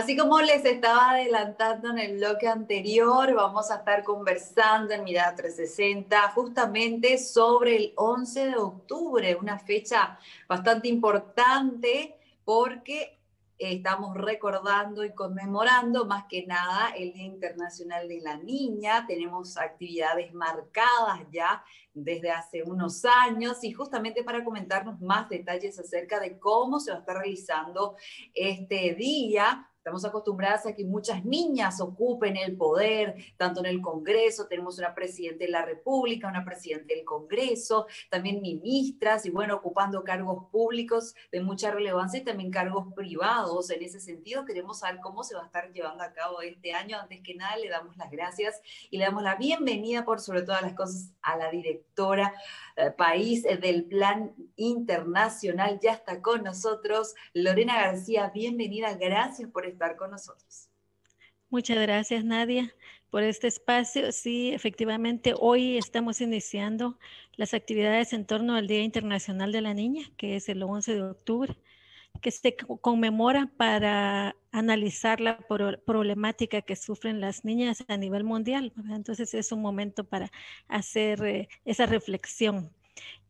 Así como les estaba adelantando en el bloque anterior, vamos a estar conversando en Mirada 360 justamente sobre el 11 de octubre, una fecha bastante importante porque estamos recordando y conmemorando más que nada el Día Internacional de la Niña. Tenemos actividades marcadas ya desde hace unos años y justamente para comentarnos más detalles acerca de cómo se va a estar realizando este día, Estamos acostumbradas a que muchas niñas ocupen el poder, tanto en el Congreso, tenemos una presidenta de la República, una presidenta del Congreso, también ministras y bueno, ocupando cargos públicos de mucha relevancia y también cargos privados. En ese sentido, queremos saber cómo se va a estar llevando a cabo este año. Antes que nada, le damos las gracias y le damos la bienvenida por sobre todas las cosas a la directora eh, país eh, del Plan Internacional. Ya está con nosotros Lorena García. Bienvenida, gracias por estar con nosotros. Muchas gracias, Nadia, por este espacio. Sí, efectivamente, hoy estamos iniciando las actividades en torno al Día Internacional de la Niña, que es el 11 de octubre, que se conmemora para analizar la problemática que sufren las niñas a nivel mundial. Entonces es un momento para hacer eh, esa reflexión.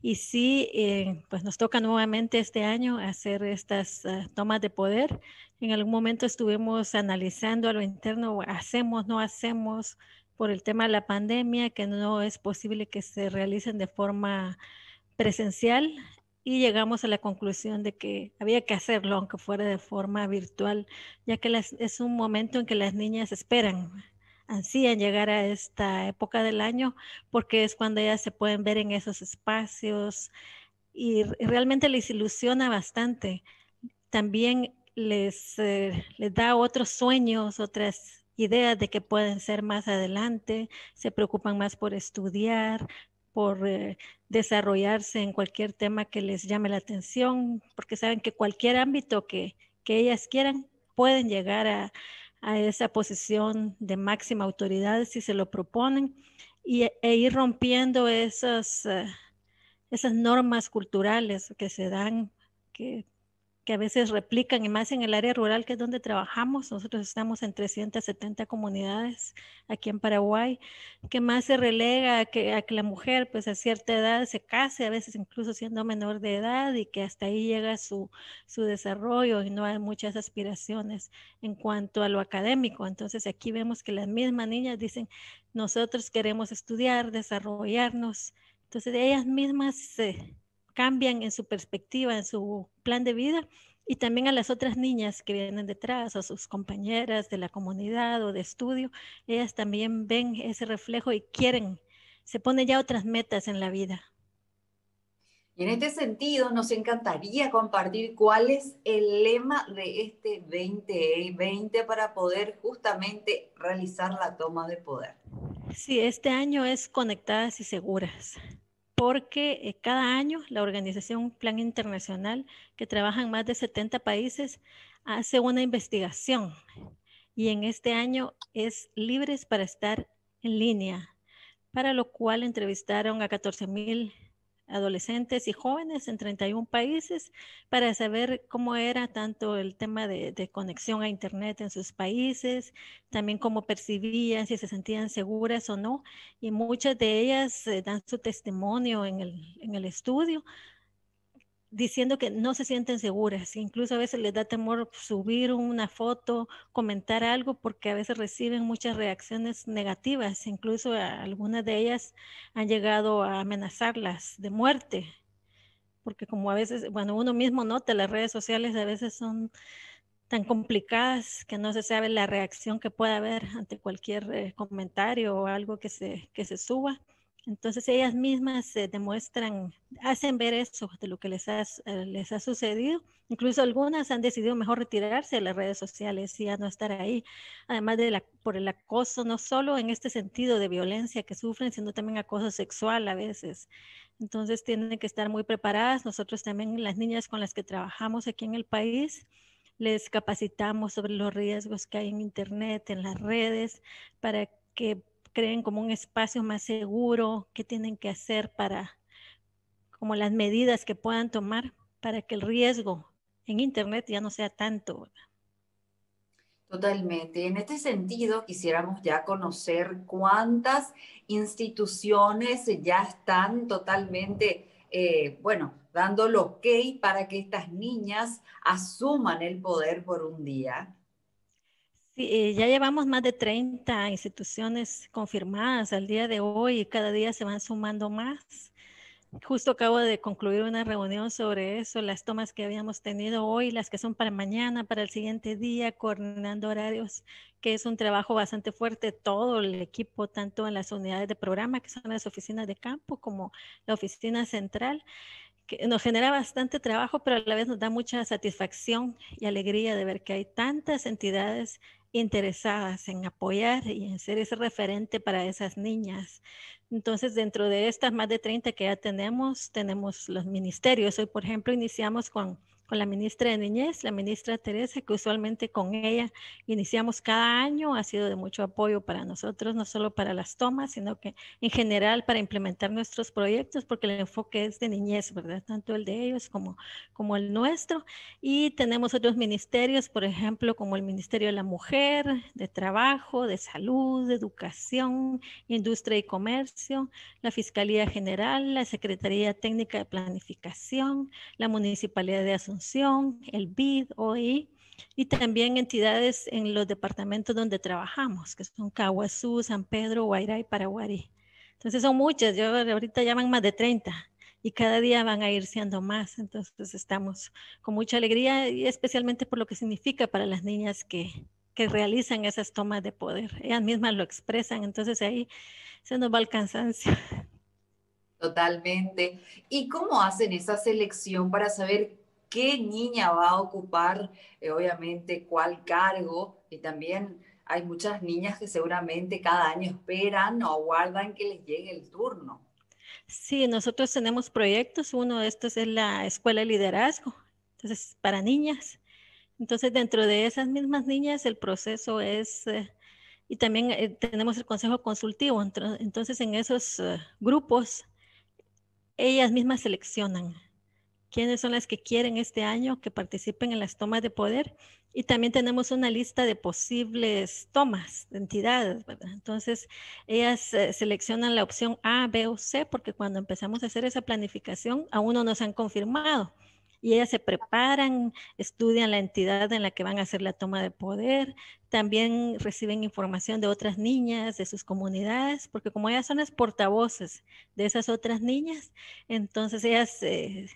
Y sí, eh, pues nos toca nuevamente este año hacer estas ah, tomas de poder en algún momento estuvimos analizando a lo interno, hacemos, no hacemos, por el tema de la pandemia, que no es posible que se realicen de forma presencial y llegamos a la conclusión de que había que hacerlo, aunque fuera de forma virtual, ya que es un momento en que las niñas esperan, ansían llegar a esta época del año, porque es cuando ellas se pueden ver en esos espacios y realmente les ilusiona bastante. También les, eh, les da otros sueños, otras ideas de que pueden ser más adelante, se preocupan más por estudiar, por eh, desarrollarse en cualquier tema que les llame la atención, porque saben que cualquier ámbito que, ellas quieran pueden llegar a, esa posición de máxima autoridad si se lo proponen y, e ir rompiendo esas, eh, esas normas culturales que se dan, que que a veces replican, y más en el área rural, que es donde trabajamos. Nosotros estamos en 370 comunidades aquí en Paraguay, que más se relega a que, a la mujer, pues a cierta edad, se case, a veces incluso siendo menor de edad, y que hasta ahí llega su, su desarrollo y no hay muchas aspiraciones en cuanto a lo académico. Entonces aquí vemos que las mismas niñas dicen, nosotros queremos estudiar, desarrollarnos. Entonces ellas mismas se cambian en su perspectiva, en su plan de vida y también a las otras niñas que vienen detrás, a sus compañeras de la comunidad o de estudio, ellas también ven ese reflejo y quieren, se ponen ya otras metas en la vida. Y en este sentido, nos encantaría compartir cuál es el lema de este 2020 para poder justamente realizar la toma de poder. Sí, este año es conectadas y seguras porque eh, cada año la organización Plan Internacional, que trabaja en más de 70 países, hace una investigación y en este año es Libres para estar en línea, para lo cual entrevistaron a 14 mil adolescentes y jóvenes en 31 países para saber cómo era tanto el tema de, conexión a Internet en sus países, también cómo percibían, si se sentían seguras o no. Y muchas de ellas eh, dan su testimonio en el, en el estudio diciendo que no se sienten seguras. Incluso a veces les da temor subir una foto, comentar algo, porque a veces reciben muchas reacciones negativas. Incluso algunas de ellas han llegado a amenazarlas de muerte, porque como a veces, bueno, uno mismo nota, las redes sociales a veces son tan complicadas que no se sabe la reacción que puede haber ante cualquier eh, comentario o algo que que se suba. Entonces ellas mismas se demuestran, hacen ver eso de lo que les ha, eh, les ha sucedido. Incluso algunas han decidido mejor retirarse de las redes sociales y ya no estar ahí. Además de por el acoso, no solo en este sentido de violencia que sufren, sino también acoso sexual a veces. Entonces tienen que estar muy preparadas. Nosotros también, las niñas con las que trabajamos aquí en el país, les capacitamos sobre los riesgos que hay en Internet, en las redes, para que creen como un espacio más seguro, qué tienen que hacer para, como las medidas que puedan tomar para que el riesgo en Internet ya no sea tanto. Totalmente. En este sentido, quisiéramos ya conocer cuántas instituciones ya están totalmente, eh, bueno, dando lo que para que estas niñas asuman el poder por un día. Eh, ya llevamos más de 30 instituciones confirmadas al día de hoy y cada día se van sumando más. Justo acabo de concluir una reunión sobre eso, las tomas que habíamos tenido hoy, las que son para mañana, para el siguiente día, coordinando horarios, que es un trabajo bastante fuerte, todo el equipo, tanto en las unidades de programa, que son las oficinas de campo, como la oficina central, que nos genera bastante trabajo, pero a la vez nos da mucha satisfacción y alegría de ver que hay tantas entidades interesadas en apoyar y en ser ese referente para esas niñas. Entonces, dentro de estas más de 30 que ya tenemos, tenemos los ministerios. Hoy, por ejemplo, iniciamos con con la ministra de Niñez, la ministra Teresa, que usualmente con ella iniciamos cada año, ha sido de mucho apoyo para nosotros, no solo para las tomas, sino que en general para implementar nuestros proyectos, porque el enfoque es de niñez, ¿verdad? Tanto el de ellos como, como el nuestro. Y tenemos otros ministerios, por ejemplo, como el Ministerio de la Mujer, de Trabajo, de Salud, de Educación, Industria y Comercio, la Fiscalía General, la Secretaría Técnica de Planificación, la Municipalidad de Asunción, el BID, hoy e, y también entidades en los departamentos donde trabajamos, que son Caguazú, San Pedro, Guairá y paraguay Entonces son muchas, yo ahorita llaman más de 30 y cada día van a ir siendo más. Entonces estamos con mucha alegría y especialmente por lo que significa para las niñas que, que realizan esas tomas de poder. Ellas mismas lo expresan, entonces ahí se nos va el cansancio. Totalmente. ¿Y cómo hacen esa selección para saber qué niña va a ocupar, eh, obviamente, cuál cargo y también hay muchas niñas que seguramente cada año esperan o aguardan que les llegue el turno. Sí, nosotros tenemos proyectos, uno de estos es la Escuela de Liderazgo, entonces para niñas. Entonces dentro de esas mismas niñas el proceso es, eh, y también eh, tenemos el Consejo Consultivo, entonces en esos grupos ellas mismas seleccionan quiénes son las que quieren este año que participen en las tomas de poder y también tenemos una lista de posibles tomas de entidades, Entonces, ellas eh, seleccionan la opción A, B o C porque cuando empezamos a hacer esa planificación aún no nos han confirmado y ellas se preparan, estudian la entidad en la que van a hacer la toma de poder, también reciben información de otras niñas, de sus comunidades, porque como ellas son las portavoces de esas otras niñas, entonces ellas eh,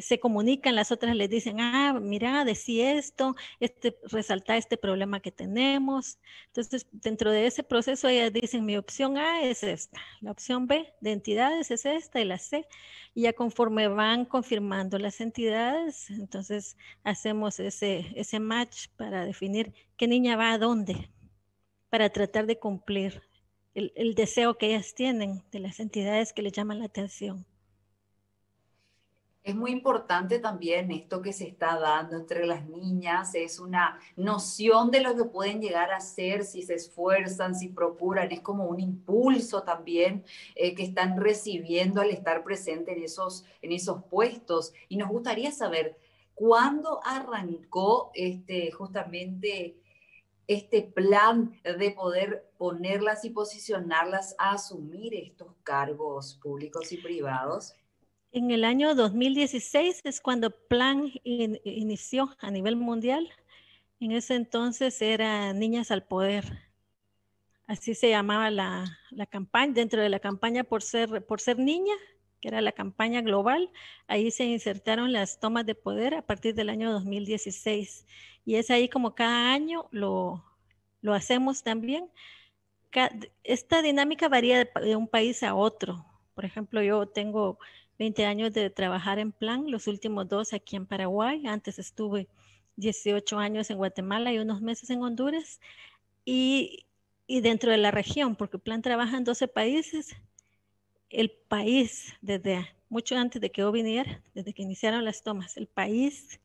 se comunican, las otras les dicen, ah, mira, decí esto, este, resalta este problema que tenemos. Entonces, dentro de ese proceso, ellas dicen, mi opción A es esta, la opción B de entidades es esta y la C. Y ya conforme van confirmando las entidades, entonces hacemos ese, ese match para definir qué niña va a dónde, para tratar de cumplir el, el deseo que ellas tienen de las entidades que les llaman la atención. Es muy importante también esto que se está dando entre las niñas, es una noción de lo que pueden llegar a ser si se esfuerzan, si procuran, es como un impulso también eh, que están recibiendo al estar presente en esos, en esos puestos. Y nos gustaría saber cuándo arrancó este, justamente este plan de poder ponerlas y posicionarlas a asumir estos cargos públicos y privados. En el año 2016 es cuando Plan inició a nivel mundial. En ese entonces era Niñas al Poder. Así se llamaba la, la campaña, dentro de la campaña por ser, por ser niña, que era la campaña global, ahí se insertaron las tomas de poder a partir del año 2016. Y es ahí como cada año lo, lo hacemos también. Esta dinámica varía de un país a otro. Por ejemplo, yo tengo 20 años de trabajar en plan, los últimos dos aquí en Paraguay. Antes estuve 18 años en Guatemala y unos meses en Honduras. Y, dentro de la región, porque plan trabaja en 12 países. El país, desde mucho antes de que yo viniera, desde que iniciaron las tomas, el país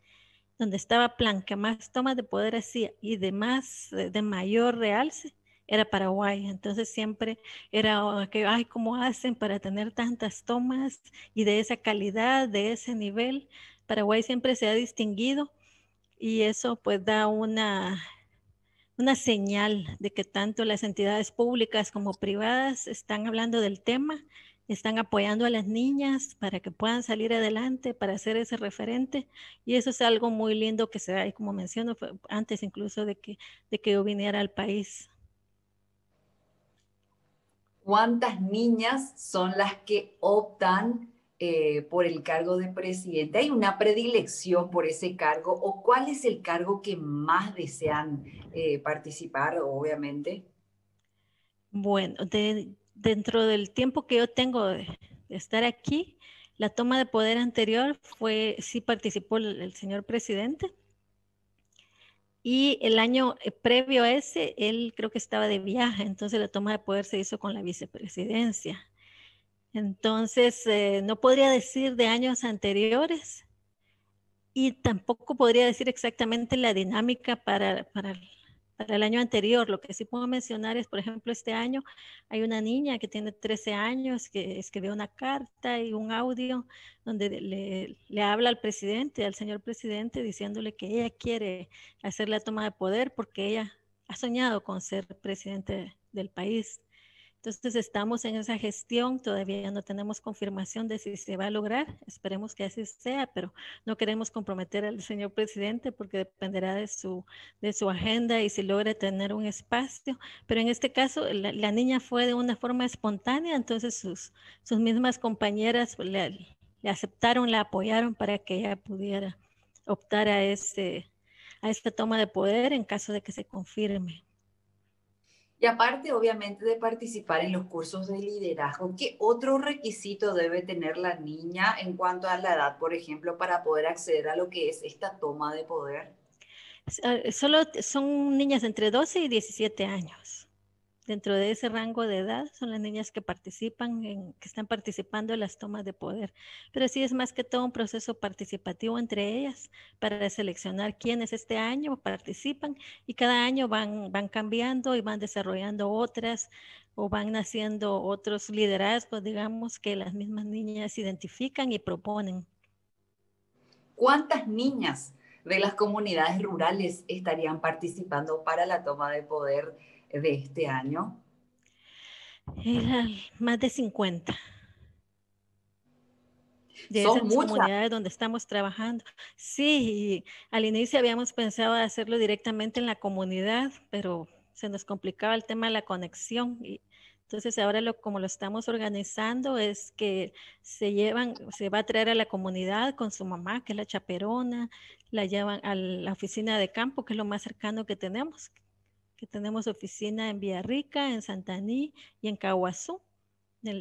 donde estaba plan que más tomas de poder hacía y de más, de mayor realce, era Paraguay. Entonces siempre era oh, que, ay, ¿cómo hacen para tener tantas tomas y de esa calidad, de ese nivel? Paraguay siempre se ha distinguido y eso pues da una, una señal de que tanto las entidades públicas como privadas están hablando del tema, están apoyando a las niñas para que puedan salir adelante, para ser ese referente. Y eso es algo muy lindo que se da, y como menciono, antes incluso de que, de que yo viniera al país cuántas niñas son las que optan eh, por el cargo de presidente? ¿Hay una predilección por ese cargo o cuál es el cargo que más desean eh, participar, obviamente? Bueno, dentro del tiempo que yo tengo de estar aquí, la toma de poder anterior fue, sí participó el señor presidente, y el año eh, previo a ese, él creo que estaba de viaje, entonces la toma de poder se hizo con la vicepresidencia. Entonces, eh, no podría decir de años anteriores y tampoco podría decir exactamente la dinámica para, para para el año anterior. Lo que sí puedo mencionar es, por ejemplo, este año hay una niña que tiene 13 años que escribió una carta y un audio donde le, habla al presidente, al señor presidente, diciéndole que ella quiere hacer la toma de poder porque ella ha soñado con ser presidente del país. Entonces estamos en esa gestión, todavía no tenemos confirmación de si se va a lograr, esperemos que así sea, pero no queremos comprometer al señor presidente porque dependerá de su, de su agenda y si logra tener un espacio. Pero en este caso, la, niña fue de una forma espontánea, entonces sus, sus mismas compañeras le, aceptaron, la apoyaron para que ella pudiera optar a, ese, a esta toma de poder en caso de que se confirme. Y aparte, obviamente, de participar en los cursos de liderazgo, ¿qué otro requisito debe tener la niña en cuanto a la edad, por ejemplo, para poder acceder a lo que es esta toma de poder? Eh, solo son niñas entre 12 y 17 años. Dentro de ese rango de edad son las niñas que participan, que están participando en las tomas de poder. Pero sí es más que todo un proceso participativo entre ellas para seleccionar quiénes este año participan y cada año van, van cambiando y van desarrollando otras o van naciendo otros liderazgos, digamos, que las mismas niñas identifican y proponen. ¿Cuántas niñas de las comunidades rurales estarían participando para la toma de poder? de este año? Eran más de 50. De Son comunidades donde estamos trabajando. Sí, al inicio habíamos pensado hacerlo directamente en la comunidad, pero se nos complicaba el tema de la conexión. Y entonces ahora como lo estamos organizando es que se llevan, se va a traer a la comunidad con su mamá, que es la chaperona, la llevan a la oficina de campo, que es lo más cercano que tenemos, tenemos oficina en Villarrica, en Santaní y en Caguazú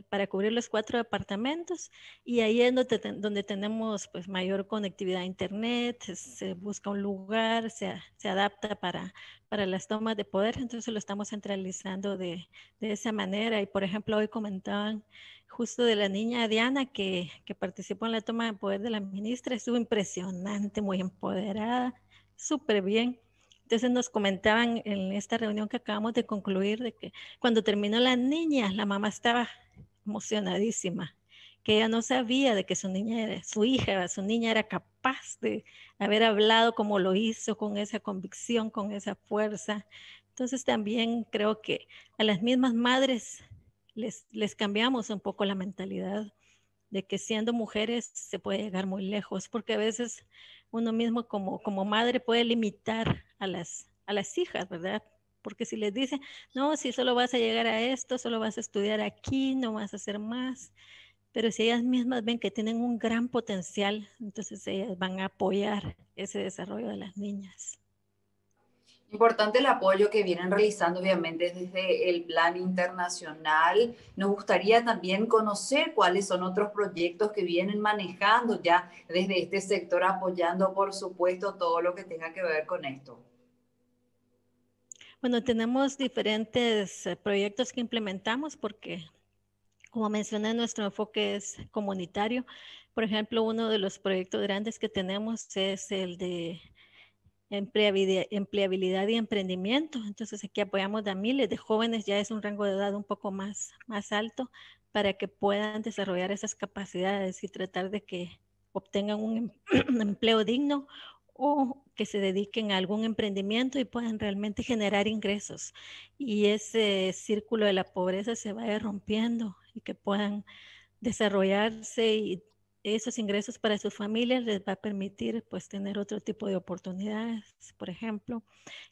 para cubrir los cuatro departamentos y ahí es donde, donde tenemos pues mayor conectividad a internet, se busca un lugar, se, se adapta para, para las tomas de poder, entonces lo estamos centralizando de, de esa manera y por ejemplo hoy comentaban justo de la niña Diana que, que participó en la toma de poder de la ministra, estuvo impresionante, muy empoderada, súper bien entonces nos comentaban en esta reunión que acabamos de concluir de que cuando terminó la niña, la mamá estaba emocionadísima, que ella no sabía de que su niña era, su hija, su niña era capaz de haber hablado como lo hizo, con esa convicción, con esa fuerza. Entonces también creo que a las mismas madres les, les cambiamos un poco la mentalidad de que siendo mujeres se puede llegar muy lejos, porque a veces uno mismo como, como madre puede limitar a las, a las hijas, ¿verdad? Porque si les dicen, no, si solo vas a llegar a esto, solo vas a estudiar aquí, no vas a hacer más, pero si ellas mismas ven que tienen un gran potencial, entonces ellas van a apoyar ese desarrollo de las niñas. Importante el apoyo que vienen realizando, obviamente, desde el plan internacional. Nos gustaría también conocer cuáles son otros proyectos que vienen manejando ya desde este sector, apoyando, por supuesto, todo lo que tenga que ver con esto. Bueno, tenemos diferentes eh, proyectos que implementamos porque, como mencioné, nuestro enfoque es comunitario. Por ejemplo, uno de los proyectos grandes que tenemos es el de empleabilidad y emprendimiento. Entonces aquí apoyamos a miles de jóvenes, ya es un rango de edad un poco más, más alto para que puedan desarrollar esas capacidades y tratar de que obtengan un em-, empleo digno o que se dediquen a algún emprendimiento y puedan realmente generar ingresos y ese círculo de la pobreza se vaya rompiendo y que puedan desarrollarse y esos ingresos para sus familias les va a permitir pues tener otro tipo de oportunidades. Por ejemplo,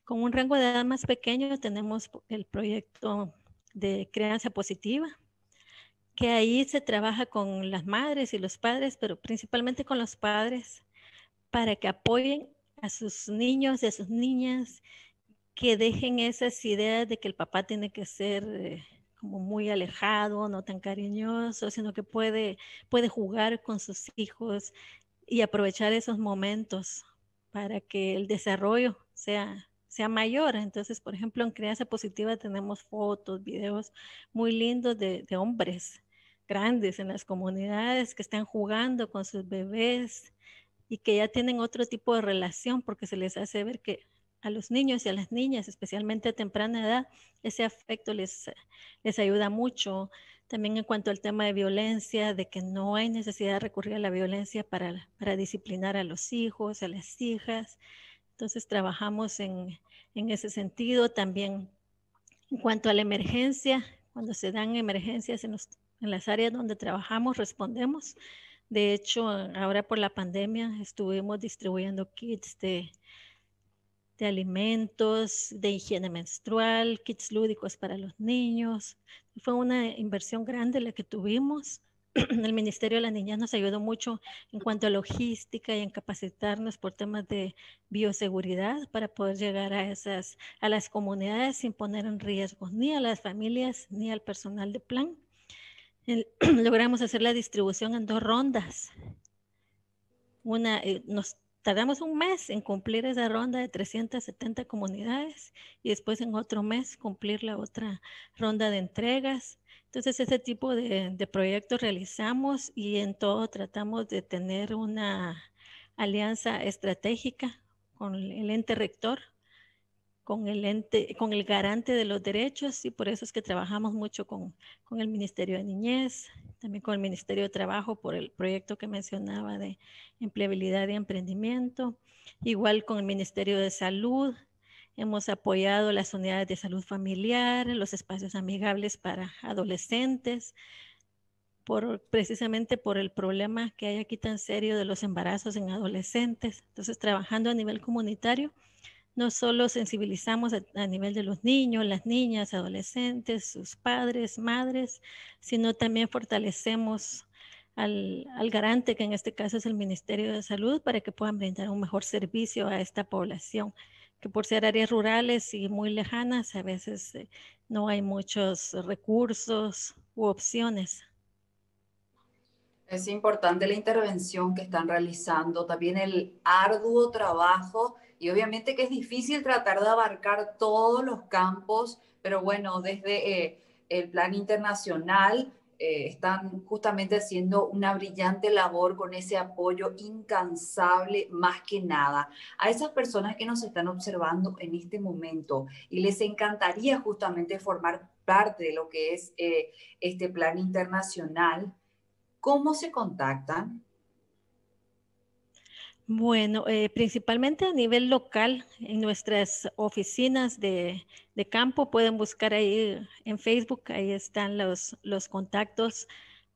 con un rango de edad más pequeño tenemos el proyecto de crianza positiva, que ahí se trabaja con las madres y los padres, pero principalmente con los padres para que apoyen a sus niños y a sus niñas que dejen esas ideas de que el papá tiene que ser eh, como muy alejado, no tan cariñoso, sino que puede, puede jugar con sus hijos y aprovechar esos momentos para que el desarrollo sea, sea mayor. Entonces, por ejemplo, en Crianza Positiva tenemos fotos, videos muy lindos de hombres grandes en las comunidades que están jugando con sus bebés, y que ya tienen otro tipo de relación porque se les hace ver que a los niños y a las niñas, especialmente a temprana edad, ese afecto les, les ayuda mucho. También en cuanto al tema de violencia, de que no hay necesidad de recurrir a la violencia para, para disciplinar a los hijos, a las hijas. Entonces trabajamos en, en ese sentido también. En cuanto a la emergencia, cuando se dan emergencias en, en las áreas donde trabajamos, respondemos de hecho, ahora por la pandemia estuvimos distribuyendo kits de, de alimentos, de higiene menstrual, kits lúdicos para los niños. Fue una inversión grande la que tuvimos. El Ministerio de la Niña nos ayudó mucho en cuanto a logística y en capacitarnos por temas de bioseguridad para poder llegar a esas a las comunidades sin poner en riesgo ni a las familias ni al personal de plan. logramos hacer la distribución en dos rondas. Una, eh, nos tardamos un mes en cumplir esa ronda de 370 comunidades y después en otro mes cumplir la otra ronda de entregas. Entonces, ese tipo de proyectos realizamos y en todo tratamos de tener una alianza estratégica con el ente rector con el, garante de los derechos y por eso es que trabajamos mucho con, el Ministerio de Niñez, también con el Ministerio de Trabajo por el proyecto que mencionaba de empleabilidad y emprendimiento, igual con el Ministerio de Salud. Hemos apoyado las unidades de salud familiar, los espacios amigables para adolescentes, precisamente por el problema que hay aquí tan serio de los embarazos en adolescentes. Entonces, trabajando a nivel comunitario, no solo sensibilizamos a, nivel de los niños, las niñas, adolescentes, sus padres, madres, sino también fortalecemos al, garante, que en este caso es el Ministerio de Salud, para que puedan brindar un mejor servicio a esta población, que por ser áreas rurales y muy lejanas, a veces eh, no hay muchos recursos u opciones. Es importante la intervención que están realizando, también el arduo trabajo y obviamente que es difícil tratar de abarcar todos los campos, pero bueno, desde eh, el plan internacional eh, están justamente haciendo una brillante labor con ese apoyo incansable más que nada a esas personas que nos están observando en este momento y les encantaría justamente formar parte de lo que es eh, este plan internacional. ¿Cómo se contactan? Bueno, eh, principalmente a nivel local, en nuestras oficinas de, campo, pueden buscar ahí en Facebook, ahí están los, los contactos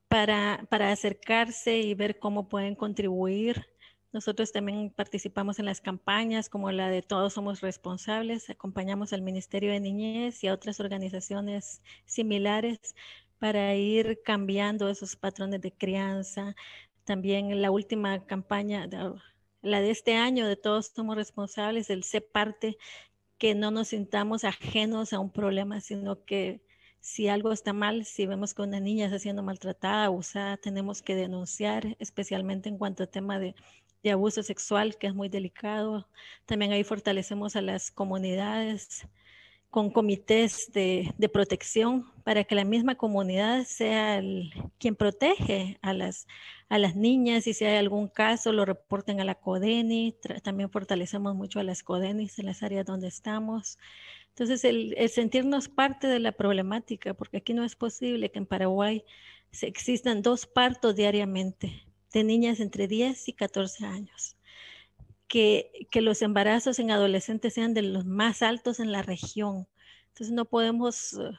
para, para, acercarse y ver cómo pueden contribuir. Nosotros también participamos en las campañas como la de Todos Somos Responsables, acompañamos al Ministerio de Niñez y a otras organizaciones similares para ir cambiando esos patrones de crianza. También la última campaña, la de este año, de todos somos responsables, el ser parte, que no nos sintamos ajenos a un problema, sino que si algo está mal, si vemos que una niña está siendo maltratada, abusada, tenemos que denunciar, especialmente en cuanto a tema de, de abuso sexual, que es muy delicado. También ahí fortalecemos a las comunidades, con comités de, protección para que la misma comunidad sea quien protege a las, a las niñas y si hay algún caso lo reporten a la CODENI. También fortalecemos mucho a las CODENIs en las áreas donde estamos. Entonces, el, el sentirnos parte de la problemática, porque aquí no es posible que en Paraguay se existan dos partos diariamente de niñas entre 10 y 14 años que, los embarazos en adolescentes sean de los más altos en la región. Entonces no podemos eh,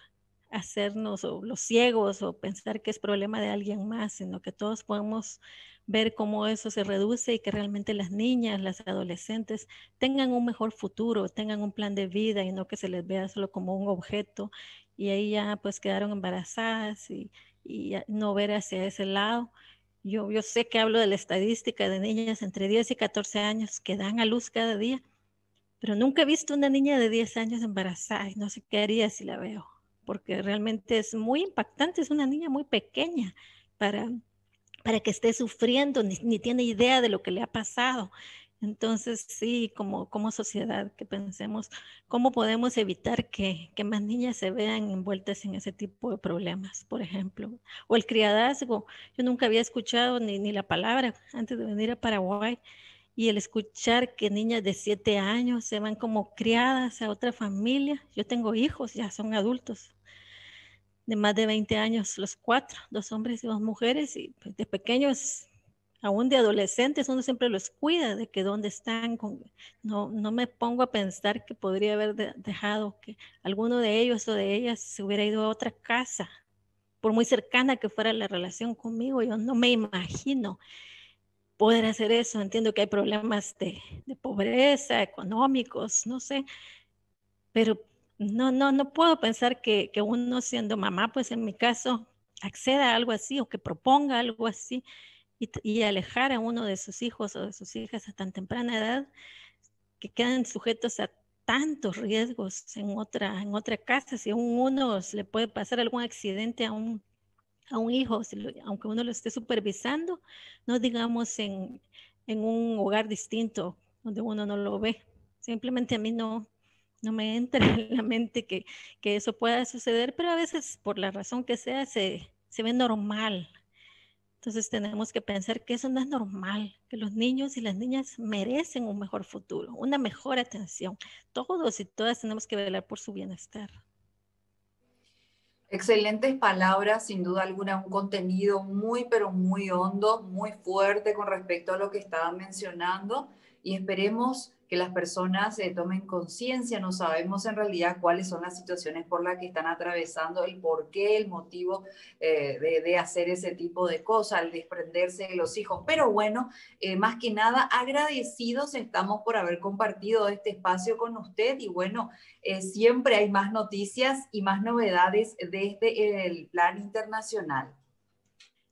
hacernos los ciegos o pensar que es problema de alguien más, sino que todos podemos ver cómo eso se reduce y que realmente las niñas, las adolescentes tengan un mejor futuro, tengan un plan de vida y no que se les vea solo como un objeto y ahí ya pues quedaron embarazadas y no ver hacia ese lado. Yo, sé que hablo de la estadística de niñas entre 10 y 14 años que dan a luz cada día, pero nunca he visto una niña de 10 años embarazada y no sé qué haría si la veo, porque realmente es muy impactante, es una niña muy pequeña para, para que esté sufriendo, ni tiene idea de lo que le ha pasado. Entonces, sí, como, como sociedad que pensemos cómo podemos evitar que, más niñas se vean envueltas en ese tipo de problemas, por ejemplo. O el criadazgo. Yo nunca había escuchado ni, ni la palabra antes de venir a Paraguay. Y el escuchar que niñas de siete años se van como criadas a otra familia. Yo tengo hijos, ya son adultos, de más de 20 años, los cuatro, dos hombres y dos mujeres, y pues, de pequeños aún de adolescentes, uno siempre los cuida de que dónde están. no, no me pongo a pensar que podría haber dejado que alguno de ellos o de ellas se hubiera ido a otra casa, por muy cercana que fuera la relación conmigo, yo no me imagino poder hacer eso. Entiendo que hay problemas de, de pobreza, económicos, no sé, pero no, no, no puedo pensar que, que uno siendo mamá, pues en mi caso, acceda a algo así o que proponga algo así y, alejar a uno de sus hijos o de sus hijas a tan temprana edad, que quedan sujetos a tantos riesgos en otra, en otra casa, si a uno le puede pasar algún accidente a un, hijo, aunque uno lo esté supervisando, no digamos en, un hogar distinto donde uno no lo ve. Simplemente a mí no, no me entra en la mente que, eso pueda suceder, pero a veces por la razón que sea se, se ve normal entonces tenemos que pensar que eso no es normal, que los niños y las niñas merecen un mejor futuro, una mejor atención. Todos y todas tenemos que velar por su bienestar. Excelentes palabras, sin duda alguna, un contenido muy, pero muy hondo, muy fuerte con respecto a lo que estaban mencionando y esperemos que las personas se eh, tomen conciencia, no sabemos en realidad cuáles son las situaciones por las que están atravesando, el por qué, el motivo eh, de, hacer ese tipo de cosas, el desprenderse de los hijos. Pero bueno, eh, más que nada agradecidos estamos por haber compartido este espacio con usted y bueno, siempre hay más noticias y más novedades desde el plan internacional.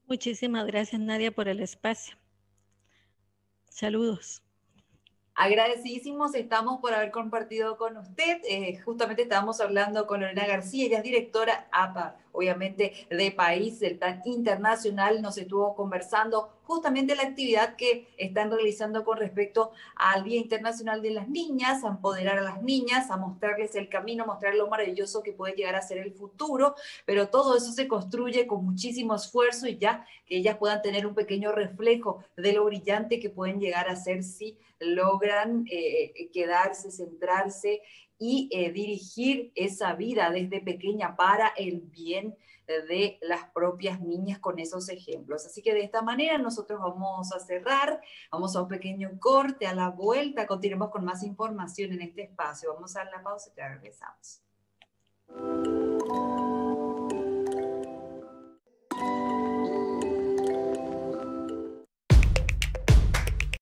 Muchísimas gracias Nadia por el espacio. Saludos. Agradecidísimos estamos por haber compartido con usted. Eh, justamente estábamos hablando con Lorena García, ella es directora APA obviamente de país, del tan internacional, nos estuvo conversando justamente la actividad que están realizando con respecto al Día Internacional de las Niñas, a empoderar a las niñas, a mostrarles el camino, mostrar lo maravilloso que puede llegar a ser el futuro, pero todo eso se construye con muchísimo esfuerzo y ya que ellas puedan tener un pequeño reflejo de lo brillante que pueden llegar a ser si logran eh, quedarse, centrarse y eh, dirigir esa vida desde pequeña para el bien de las propias niñas con esos ejemplos. Así que de esta manera nosotros vamos a cerrar, vamos a un pequeño corte, a la vuelta continuamos con más información en este espacio. Vamos a la pausa y ya regresamos.